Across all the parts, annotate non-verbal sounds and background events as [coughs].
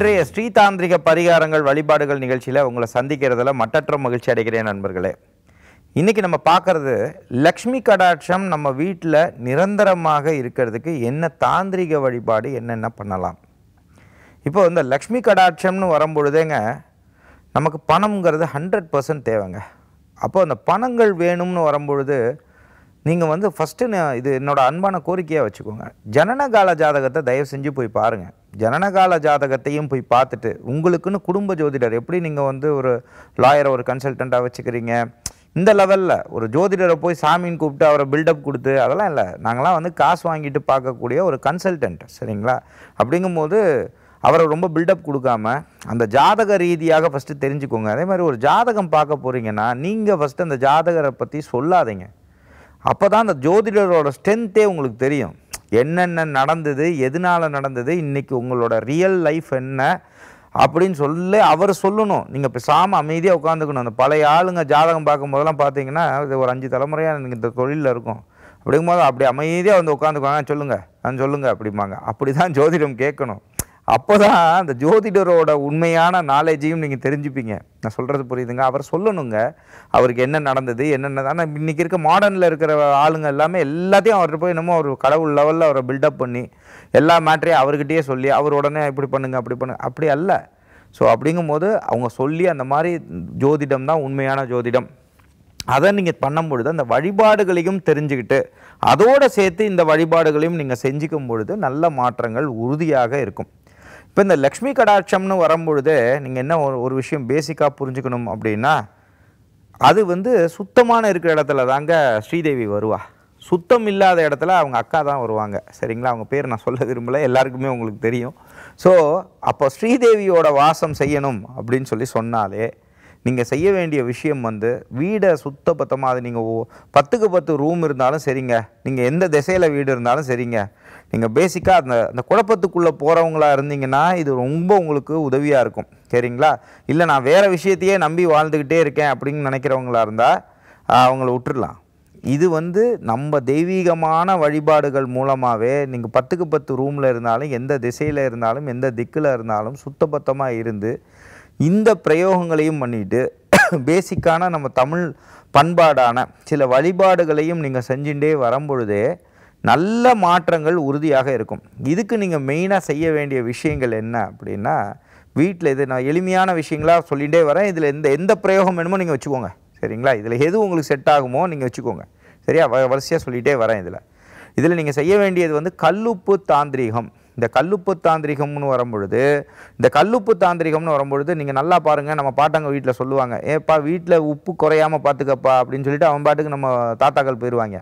இன்றைய ஸ்ரீதாந்திரிக பரிகாரங்கள் வழிபாடுகள் நிகழ்ச்சியில் உங்களை சந்திக்கிறதுல மட்டற்ற மகிழ்ச்சி அடைகிறேன் நண்பர்களே இன்றைக்கி நம்ம பார்க்குறது லக்ஷ்மி கடாட்சம் நம்ம வீட்டில் நிரந்தரமாக இருக்கிறதுக்கு என்ன தாந்திரிக வழிபாடு என்னென்ன பண்ணலாம் இப்போ இந்த லக்ஷ்மி கடாட்சம்னு வரும்பொழுதேங்க நமக்கு பணம்ங்கிறது ஹண்ட்ரட் பர்சன்ட் தேவைங்க அப்போது அந்த பணங்கள் வேணும்னு வரும்பொழுது நீங்கள் வந்து ஃபஸ்ட்டு இது என்னோடய அன்பான கோரிக்கையாக வச்சுக்கோங்க ஜனனகால ஜாதகத்தை தயவு செஞ்சு போய் பாருங்கள் ஜனனகால ஜாதகத்தையும் போய் பார்த்துட்டு உங்களுக்குன்னு குடும்ப ஜோதிடர் எப்படி நீங்கள் வந்து ஒரு லாயரை ஒரு கன்சல்டண்ட்டாக வச்சுக்கிறீங்க இந்த லெவலில் ஒரு ஜோதிடரை போய் சாமின்னு கூப்பிட்டு அவரை பில்டப் கொடுத்து அதெல்லாம் இல்லை நாங்களாம் வந்து காசு வாங்கிட்டு பார்க்கக்கூடிய ஒரு கன்சல்டன்ட் சரிங்களா அப்படிங்கும்போது அவரை ரொம்ப பில்டப் கொடுக்காம அந்த ஜாதக ரீதியாக ஃபஸ்ட்டு தெரிஞ்சுக்கோங்க அதே மாதிரி ஒரு ஜாதகம் பார்க்க போகிறீங்கன்னா நீங்கள் ஃபஸ்ட்டு அந்த ஜாதகரை பற்றி சொல்லாதீங்க அப்போ தான் அந்த ஜோதிடரோட ஸ்ட்ரென்த்தே உங்களுக்கு தெரியும் என்னென்ன நடந்தது எதனால் நடந்தது இன்றைக்கி உங்களோட ரியல் லைஃப் என்ன அப்படின்னு சொல்லி அவர் சொல்லணும் நீங்கள் இப்போ சாம அமைதியாக உட்காந்துக்கணும் அந்த பழைய ஆளுங்க ஜாதகம் பார்க்கும் போதெல்லாம் பார்த்தீங்கன்னா இது ஒரு அஞ்சு தலைமுறையாக எனக்கு இந்த தொழிலில் இருக்கும் அப்படிங்கும்போது அப்படி அமைதியாக வந்து உட்காந்துக்கோங்க சொல்லுங்கள் நான் சொல்லுங்கள் அப்படிம்பாங்க அப்படி தான் ஜோதிடம் கேட்கணும் அப்போ தான் அந்த ஜோதிடரோட உண்மையான நாலேஜையும் நீங்கள் தெரிஞ்சுப்பீங்க நான் சொல்கிறது புரியுதுங்க அவர் சொல்லணுங்க அவருக்கு என்ன நடந்தது என்னென்ன ஆனால் இன்றைக்கி இருக்க மாடர்னில் இருக்கிற ஆளுங்க எல்லாமே எல்லாத்தையும் அவர்கிட்ட போய் என்னமோ ஒரு கடவுள் லெவலில் அவரை பில்டப் பண்ணி எல்லா மேட்ரையும் அவர்கிட்டயே சொல்லி அவர் உடனே இப்படி பண்ணுங்க அப்படி பண்ணுங்க அப்படி அல்ல ஸோ அப்படிங்கும்போது அவங்க சொல்லி அந்த மாதிரி ஜோதிடம் தான் உண்மையான ஜோதிடம் அதை நீங்கள் பண்ணும்பொழுது அந்த வழிபாடுகளையும் தெரிஞ்சுக்கிட்டு அதோடு சேர்த்து இந்த வழிபாடுகளையும் நீங்கள் செஞ்சுக்கும் பொழுது நல்ல மாற்றங்கள் உறுதியாக இருக்கும் இப்போ இந்த லக்ஷ்மி கடாட்சம்னு வரும்பொழுது நீங்கள் என்ன ஒரு விஷயம் பேசிக்காக புரிஞ்சுக்கணும் அப்படின்னா அது வந்து சுத்தமான இருக்கிற இடத்துல தாங்க ஸ்ரீதேவி வருவா சுத்தம் இல்லாத இடத்துல அவங்க அக்கா தான் வருவாங்க சரிங்களா அவங்க பேர் நான் சொல்ல விரும்பலை எல்லாருக்குமே உங்களுக்கு தெரியும் ஸோ அப்போ ஸ்ரீதேவியோட வாசம் செய்யணும் அப்படின்னு சொல்லி சொன்னாலே நீங்கள் செய்ய வேண்டிய விஷயம் வந்து வீடை சுத்த பத்தமாக அது நீங்கள் பத்துக்கு பத்து ரூம் இருந்தாலும் சரிங்க நீங்கள் எந்த திசையில் வீடு இருந்தாலும் சரிங்க நீங்கள் பேசிக்காக அந்த அந்த குழப்பத்துக்குள்ளே போகிறவங்களாக இருந்தீங்கன்னா இது ரொம்ப உங்களுக்கு உதவியாக இருக்கும் சரிங்களா இல்லை நான் வேறு விஷயத்தையே நம்பி வாழ்ந்துக்கிட்டே இருக்கேன் அப்படின்னு நினைக்கிறவங்களாக இருந்தால் அவங்கள விட்டுடலாம் இது வந்து நம்ம தெய்வீகமான வழிபாடுகள் மூலமாகவே நீங்கள் பத்துக்கு பத்து ரூமில் இருந்தாலும் எந்த திசையில் இருந்தாலும் எந்த திக்கில் இருந்தாலும் சுத்தபத்தமாக இருந்து இந்த பிரயோகங்களையும் பண்ணிட்டு பேசிக்கான [coughs] நம்ம தமிழ் பண்பாடான சில வழிபாடுகளையும் நீங்கள் செஞ்சுட்டே வரும்பொழுதே நல்ல மாற்றங்கள் உறுதியாக இருக்கும் இதுக்கு நீங்கள் மெயினாக செய்ய வேண்டிய விஷயங்கள் என்ன அப்படின்னா வீட்டில் இது நான் எளிமையான விஷயங்களாக சொல்லிகிட்டே வரேன் இதில் எந்த எந்த பிரயோகம் வேணுமோ நீங்கள் வச்சுக்கோங்க சரிங்களா இதில் எது உங்களுக்கு செட் ஆகுமோ நீங்கள் வச்சுக்கோங்க சரியா வரிசையாக சொல்லிகிட்டே வரேன் இதில் இதில் நீங்கள் செய்ய வேண்டியது வந்து கல்லுப்பு தாந்திரிகம் இந்த கல்லுப்பு தாந்திரிகம்னு வரும்பொழுது இந்த கல்லுப்பு தாந்திரிகம்னு வரும்பொழுது நீங்கள் நல்லா பாருங்கள் நம்ம பாட்டாங்க வீட்டில் சொல்லுவாங்க ஏப்பா வீட்டில் உப்பு குறையாமல் பார்த்துக்கப்பா அப்படின்னு சொல்லிட்டு அவன் பாட்டுக்கு நம்ம தாத்தாக்கள் போயிடுவாங்க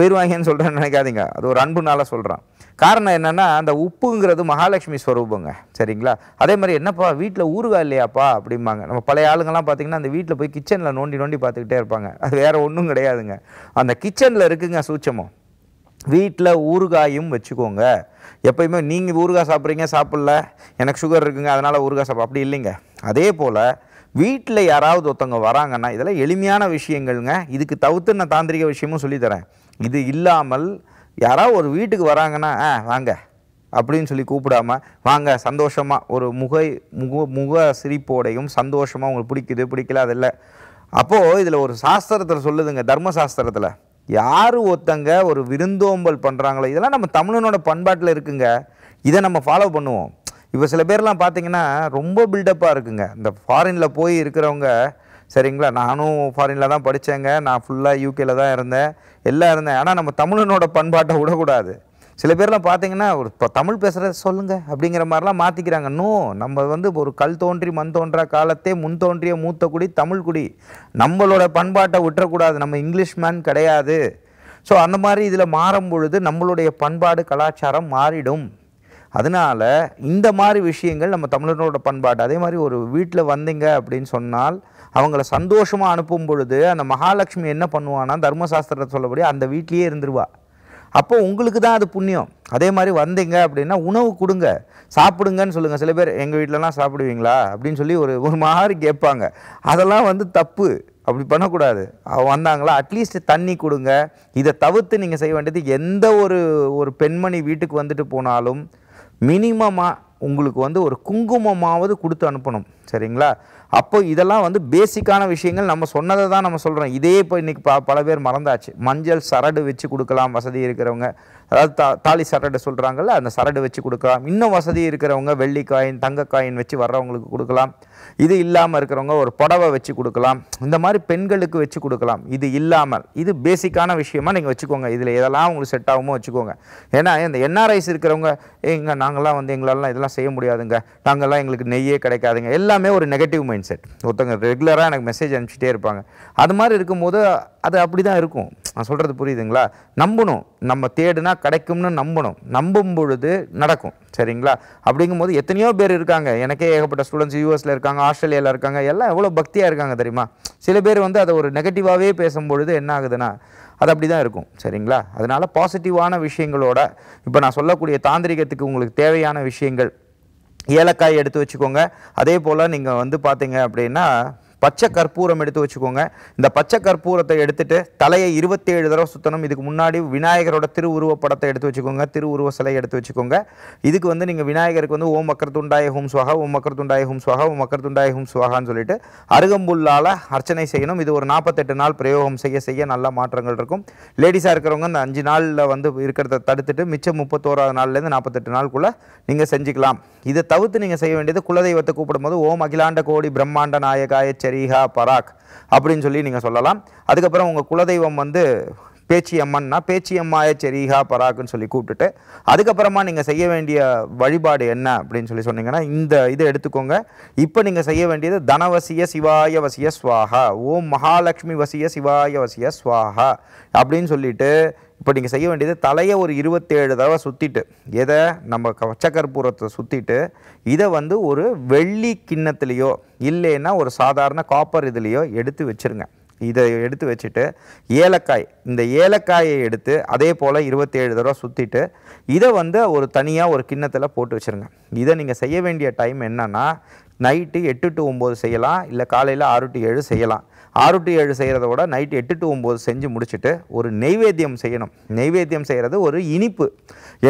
வாங்கியன்னு சொல்கிறேன்னு நினைக்காதீங்க அது ஒரு அன்புனால சொல்கிறான் காரணம் என்னென்னா அந்த உப்புங்கிறது மகாலட்சுமி ஸ்வரூபங்க சரிங்களா அதே மாதிரி என்னப்பா வீட்டில் ஊறுகாய் இல்லையாப்பா அப்படிம்பாங்க நம்ம பழைய ஆளுங்கள்லாம் பார்த்திங்கன்னா அந்த வீட்டில் போய் கிச்சனில் நோண்டி நோண்டி பார்த்துக்கிட்டே இருப்பாங்க அது வேறு ஒன்றும் கிடையாதுங்க அந்த கிச்சனில் இருக்குங்க சூட்சமும் வீட்டில் ஊறுகாயும் வச்சுக்கோங்க எப்பயுமே நீங்கள் ஊறுகாய் சாப்பிட்றீங்க சாப்பிட்ல எனக்கு சுகர் இருக்குங்க அதனால் ஊறுகாய் சாப்பிட அப்படி இல்லைங்க அதே போல் வீட்டில் யாராவது ஒருத்தவங்க வராங்கன்னா இதெல்லாம் எளிமையான விஷயங்கள்ங்க இதுக்கு தவிர்த்து நான் தாந்திரிக விஷயமும் சொல்லித்தரேன் இது இல்லாமல் யாராவது ஒரு வீட்டுக்கு வராங்கன்னா ஆ வாங்க அப்படின்னு சொல்லி கூப்பிடாமல் வாங்க சந்தோஷமாக ஒரு முகை முக முக சிரிப்போடையும் சந்தோஷமாக உங்களுக்கு பிடிக்குது பிடிக்கல அதெல்லாம் அப்போது இதில் ஒரு சாஸ்திரத்தில் சொல்லுதுங்க தர்மசாஸ்திரத்தில் யார் ஒருத்தங்க ஒரு விருந்தோம்பல் பண்ணுறாங்களோ இதெல்லாம் நம்ம தமிழனோட பண்பாட்டில் இருக்குங்க இதை நம்ம ஃபாலோ பண்ணுவோம் இப்போ சில பேர்லாம் பார்த்தீங்கன்னா ரொம்ப பில்டப்பாக இருக்குங்க இந்த ஃபாரினில் போய் இருக்கிறவங்க சரிங்களா நானும் ஃபாரினில் தான் படித்தேங்க நான் ஃபுல்லாக யூகேல தான் இருந்தேன் எல்லாம் இருந்தேன் ஆனால் நம்ம தமிழனோட பண்பாட்டை விடக்கூடாது சில பேர்லாம் பார்த்தீங்கன்னா ஒரு இப்போ தமிழ் பேசுகிறத சொல்லுங்கள் அப்படிங்கிற மாதிரிலாம் மாற்றிக்கிறாங்க நோ நம்ம வந்து ஒரு கல் தோன்றி மண் தோன்றா காலத்தே முன் தோன்றிய மூத்த குடி தமிழ் குடி நம்மளோட பண்பாட்டை விட்டுறக்கூடாது நம்ம இங்கிலீஷ் மேன் கிடையாது ஸோ அந்த மாதிரி இதில் மாறும் பொழுது நம்மளுடைய பண்பாடு கலாச்சாரம் மாறிடும் அதனால் இந்த மாதிரி விஷயங்கள் நம்ம தமிழர்களோட பண்பாடு அதே மாதிரி ஒரு வீட்டில் வந்தீங்க அப்படின்னு சொன்னால் அவங்கள சந்தோஷமாக அனுப்பும் பொழுது அந்த மகாலட்சுமி என்ன பண்ணுவான்னா தர்மசாஸ்திரத்தை சொல்லபடி அந்த வீட்லேயே இருந்துருவா அப்போ உங்களுக்கு தான் அது புண்ணியம் அதே மாதிரி வந்தீங்க அப்படின்னா உணவு கொடுங்க சாப்பிடுங்கன்னு சொல்லுங்கள் சில பேர் எங்கள் வீட்டிலலாம் சாப்பிடுவீங்களா அப்படின்னு சொல்லி ஒரு ஒரு மாதிரி கேட்பாங்க அதெல்லாம் வந்து தப்பு அப்படி பண்ணக்கூடாது அவங்க வந்தாங்களா அட்லீஸ்ட் தண்ணி கொடுங்க இதை தவிர்த்து நீங்கள் செய்ய வேண்டியது எந்த ஒரு ஒரு பெண்மணி வீட்டுக்கு வந்துட்டு போனாலும் மினிமமாக உங்களுக்கு வந்து ஒரு குங்குமமாவது கொடுத்து அனுப்பணும் சரிங்களா அப்போ இதெல்லாம் வந்து பேசிக்கான விஷயங்கள் நம்ம சொன்னதை தான் நம்ம சொல்கிறோம் இதே இப்போ இன்றைக்கி ப பல பேர் மறந்தாச்சு மஞ்சள் சரடு வச்சு கொடுக்கலாம் வசதி இருக்கிறவங்க அதாவது தா தாலி சரடு சொல்கிறாங்கல்ல அந்த சரடு வச்சு கொடுக்கலாம் இன்னும் வசதி இருக்கிறவங்க வெள்ளிக்காயின் தங்கக்காயின் தங்க காயின் வச்சு வர்றவங்களுக்கு கொடுக்கலாம் இது இல்லாமல் இருக்கிறவங்க ஒரு புடவை வச்சு கொடுக்கலாம் இந்த மாதிரி பெண்களுக்கு வச்சு கொடுக்கலாம் இது இல்லாமல் இது பேசிக்கான விஷயமா நீங்கள் வச்சுக்கோங்க இதில் இதெல்லாம் உங்களுக்கு செட் ஆகுமோ வச்சுக்கோங்க ஏன்னா இந்த என்ஆர்ஐஸ் இருக்கிறவங்க எங்கள் நாங்களாம் வந்து எங்களெல்லாம் இதெல்லாம் செய்ய முடியாதுங்க நாங்கள்லாம் எங்களுக்கு நெய்யே கிடைக்காதுங்க எல்லா எல்லாமே ஒரு நெகட்டிவ் மைண்ட் செட் ஒருத்தவங்க ரெகுலராக எனக்கு மெசேஜ் அனுப்பிச்சிட்டே இருப்பாங்க அது மாதிரி இருக்கும்போது அது அப்படி தான் இருக்கும் நான் சொல்கிறது புரியுதுங்களா நம்பணும் நம்ம தேடுனா கிடைக்கும்னு நம்பணும் நம்பும் பொழுது நடக்கும் சரிங்களா அப்படிங்கும் போது எத்தனையோ பேர் இருக்காங்க எனக்கே ஏகப்பட்ட ஸ்டூடெண்ட்ஸ் யூஎஸில் இருக்காங்க ஆஸ்திரேலியாவில் இருக்காங்க எல்லாம் எவ்வளோ பக்தியாக இருக்காங்க தெரியுமா சில பேர் வந்து அதை ஒரு நெகட்டிவாகவே பேசும்பொழுது என்ன ஆகுதுன்னா அது அப்படி தான் இருக்கும் சரிங்களா அதனால் பாசிட்டிவான விஷயங்களோட இப்போ நான் சொல்லக்கூடிய தாந்திரிகத்துக்கு உங்களுக்கு தேவையான விஷயங்கள் ஏலக்காய் எடுத்து வச்சுக்கோங்க அதே போல் நீங்கள் வந்து பார்த்தீங்க அப்படின்னா பச்சை கற்பூரம் எடுத்து வச்சுக்கோங்க இந்த பச்சை கற்பூரத்தை எடுத்துட்டு தலையை இருபத்தேழு தடவை சுற்றணும் இதுக்கு முன்னாடி விநாயகரோட திருவுருவ படத்தை எடுத்து வச்சுக்கோங்க திருவுருவ சிலை எடுத்து வச்சுக்கோங்க இதுக்கு வந்து நீங்கள் விநாயகருக்கு வந்து ஓம் மக்கர் துண்டாய ஹோம் சுவாகா ஓம் துண்டாய ஹோம் சுவாகா ஓம் மக்கரத்துண்டாய ஹோம் சுவாகான்னு சொல்லிட்டு அருகம்புல்லால் அர்ச்சனை செய்யணும் இது ஒரு நாற்பத்தெட்டு நாள் பிரயோகம் செய்ய செய்ய நல்ல மாற்றங்கள் இருக்கும் லேடிஸாக இருக்கிறவங்க இந்த அஞ்சு நாளில் வந்து இருக்கிறத தடுத்துட்டு மிச்சம் முப்பத்தோராது நாள்லேருந்து நாற்பத்தெட்டு நாளுக்குள்ளே நீங்கள் செஞ்சுக்கலாம் இதை தவிர்த்து நீங்கள் செய்ய வேண்டியது குலதெய்வத்தை கூப்பிடும்போது ஓம் அகிலாண்ட கோடி பிரம்மாண்ட நாயகாய சரிஹா பராக் அப்படின்னு சொல்லி நீங்கள் சொல்லலாம் அதுக்கப்புறம் உங்கள் குலதெய்வம் வந்து பேச்சியம்மன்னா அம்மாய செரிகா பராக்குன்னு சொல்லி கூப்பிட்டுட்டு அதுக்கப்புறமா நீங்கள் செய்ய வேண்டிய வழிபாடு என்ன அப்படின்னு சொல்லி சொன்னீங்கன்னா இந்த இதை எடுத்துக்கோங்க இப்போ நீங்கள் செய்ய வேண்டியது தனவசிய சிவாய வசிய ஸ்வாகா ஓம் மகாலட்சுமி வசிய சிவாய வசிய ஸ்வாகா அப்படின்னு சொல்லிட்டு இப்போ நீங்கள் செய்ய வேண்டியது தலையை ஒரு இருபத்தேழு தடவை சுற்றிட்டு எதை நம்ம கச்சக்கற்பூரத்தை சுற்றிட்டு இதை வந்து ஒரு வெள்ளி கிண்ணத்துலேயோ இல்லைன்னா ஒரு சாதாரண காப்பர் இதுலேயோ எடுத்து வச்சுருங்க இதை எடுத்து வச்சுட்டு ஏலக்காய் இந்த ஏலக்காயை எடுத்து அதே போல் இருபத்தேழு தடவை சுற்றிட்டு இதை வந்து ஒரு தனியாக ஒரு கிண்ணத்தில் போட்டு வச்சுருங்க இதை நீங்கள் செய்ய வேண்டிய டைம் என்னென்னா நைட்டு எட்டு டு ஒம்பது செய்யலாம் இல்லை காலையில் ஆறு டு ஏழு செய்யலாம் ஆறு டு ஏழு செய்கிறத விட நைட்டு எட்டு டு ஒம்பது செஞ்சு முடிச்சுட்டு ஒரு நெய்வேத்தியம் செய்யணும் நெய்வேத்தியம் செய்கிறது ஒரு இனிப்பு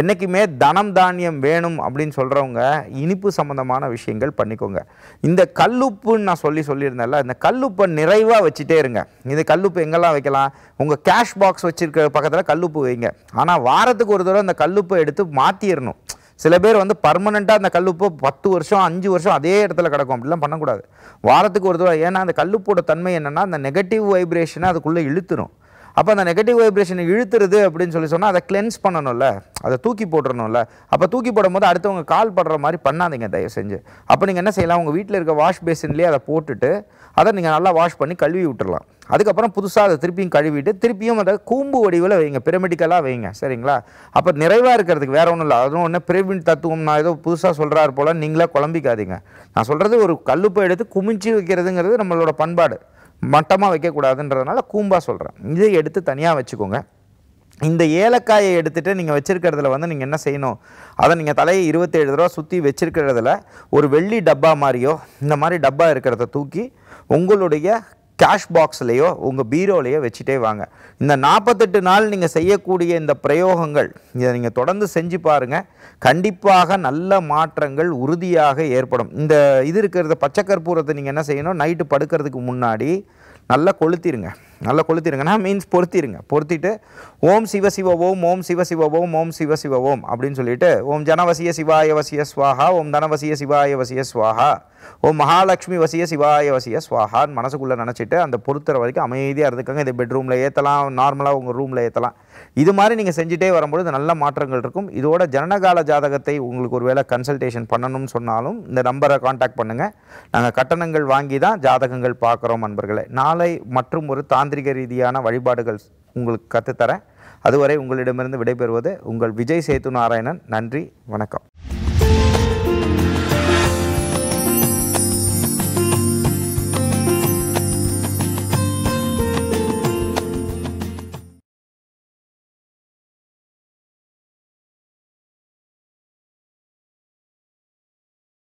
என்றைக்குமே தனம் தானியம் வேணும் அப்படின்னு சொல்கிறவங்க இனிப்பு சம்மந்தமான விஷயங்கள் பண்ணிக்கோங்க இந்த கல்லுப்புன்னு நான் சொல்லி சொல்லியிருந்தேன்ல இந்த கல்லுப்பை நிறைவாக வச்சுட்டே இருங்க இது கல்லுப்பு எங்கெல்லாம் வைக்கலாம் உங்கள் கேஷ் பாக்ஸ் வச்சுருக்க பக்கத்தில் கல்லுப்பு வைங்க ஆனால் வாரத்துக்கு ஒரு தடவை அந்த கல்லுப்பை எடுத்து மாற்றிடணும் சில பேர் வந்து பர்மனெண்ட்டாக அந்த கல்லுப்பு பத்து வருஷம் அஞ்சு வருஷம் அதே இடத்துல கிடக்கும் அப்படிலாம் பண்ணக்கூடாது வாரத்துக்கு ஒரு தடவை ஏன்னா அந்த கல்லுப்போட தன்மை என்னென்னா அந்த நெகட்டிவ் வைப்ரேஷனை அதுக்குள்ளே இழுத்துரும் அப்போ அந்த நெகட்டிவ் வைப்ரேஷனை இழுத்துறது அப்படின்னு சொல்லி சொன்னால் அதை கிளென்ஸ் பண்ணணும்ல அதை தூக்கி போட்டுறணும்ல அப்போ தூக்கி போடும்போது அடுத்தவங்க கால் படுற மாதிரி பண்ணாதீங்க தயவு செஞ்சு அப்போ நீங்கள் என்ன செய்யலாம் உங்கள் வீட்டில் இருக்க வாஷ் பேசின்லேயே அதை போட்டுட்டு அதை நீங்கள் நல்லா வாஷ் பண்ணி கழுவி விட்டுடலாம் அதுக்கப்புறம் புதுசாக அதை திருப்பியும் கழுவிட்டு திருப்பியும் அதை கூம்பு வடிவில் வைங்க பிரமிடிக்கலாக வைங்க சரிங்களா அப்போ நிறைவாக இருக்கிறதுக்கு வேறு ஒன்றும் இல்லை அதுவும் ஒன்று பிரமிட் தத்துவம் நான் ஏதோ புதுசாக சொல்கிறாரு போல் நீங்களே குழம்பிக்காதீங்க நான் சொல்கிறது ஒரு கல்லுப்பை எடுத்து குமிச்சு வைக்கிறதுங்கிறது நம்மளோட பண்பாடு மட்டமாக வைக்கக்கூடாதுன்றதுனால கூம்பாக சொல்கிறேன் இதை எடுத்து தனியாக வச்சுக்கோங்க இந்த ஏலக்காயை எடுத்துகிட்டு நீங்கள் வச்சுருக்கிறதுல வந்து நீங்கள் என்ன செய்யணும் அதை நீங்கள் தலையை இருபத்தேழு ரூபா சுற்றி வச்சுருக்கிறதுல ஒரு வெள்ளி டப்பா மாதிரியோ இந்த மாதிரி டப்பா இருக்கிறத தூக்கி உங்களுடைய கேஷ் பாக்ஸ்லேயோ உங்கள் பீரோலையோ வச்சுட்டே வாங்க இந்த நாற்பத்தெட்டு நாள் நீங்கள் செய்யக்கூடிய இந்த பிரயோகங்கள் இதை நீங்கள் தொடர்ந்து செஞ்சு பாருங்கள் கண்டிப்பாக நல்ல மாற்றங்கள் உறுதியாக ஏற்படும் இந்த இது இருக்கிறத பச்சை கற்பூரத்தை நீங்கள் என்ன செய்யணும் நைட்டு படுக்கிறதுக்கு முன்னாடி நல்லா கொளுத்திருங்க நல்லா கொளுத்திடுங்கன்னா மீன்ஸ் பொருத்திடுங்க பொருத்திட்டு ஓம் சிவ சிவ ஓம் ஓம் சிவ சிவ ஓம் ஓம் சிவ சிவ ஓம் அப்படின்னு சொல்லிட்டு ஓம் ஜனவசிய சிவாய வசிய ஸ்வாஹா ஓம் தனவசிய சிவாய வசிய ஸ்வாஹா ஓம் மகாலட்சுமி வசிய சிவாய வசிய ஸ்வாஹான்னு மனசுக்குள்ளே நினச்சிட்டு அந்த பொருத்துற வரைக்கும் அமைதியாக இருந்துக்காங்க இதை பெட்ரூமில் ஏற்றலாம் நார்மலாக உங்கள் ரூமில் ஏற்றலாம் இது மாதிரி நீங்கள் செஞ்சுட்டே வரும்பொழுது நல்ல மாற்றங்கள் இருக்கும் இதோட ஜனனகால ஜாதகத்தை உங்களுக்கு ஒரு வேளை கன்சல்டேஷன் பண்ணணும்னு சொன்னாலும் இந்த நம்பரை காண்டாக்ட் பண்ணுங்கள் நாங்கள் கட்டணங்கள் வாங்கி தான் ஜாதகங்கள் பார்க்குறோம் நண்பர்களை நாளை மற்றும் ஒரு தாந்திரிக ரீதியான வழிபாடுகள் உங்களுக்கு கற்றுத்தரேன் அதுவரை உங்களிடமிருந்து விடைபெறுவது உங்கள் விஜய் சேத்து நாராயணன் நன்றி வணக்கம்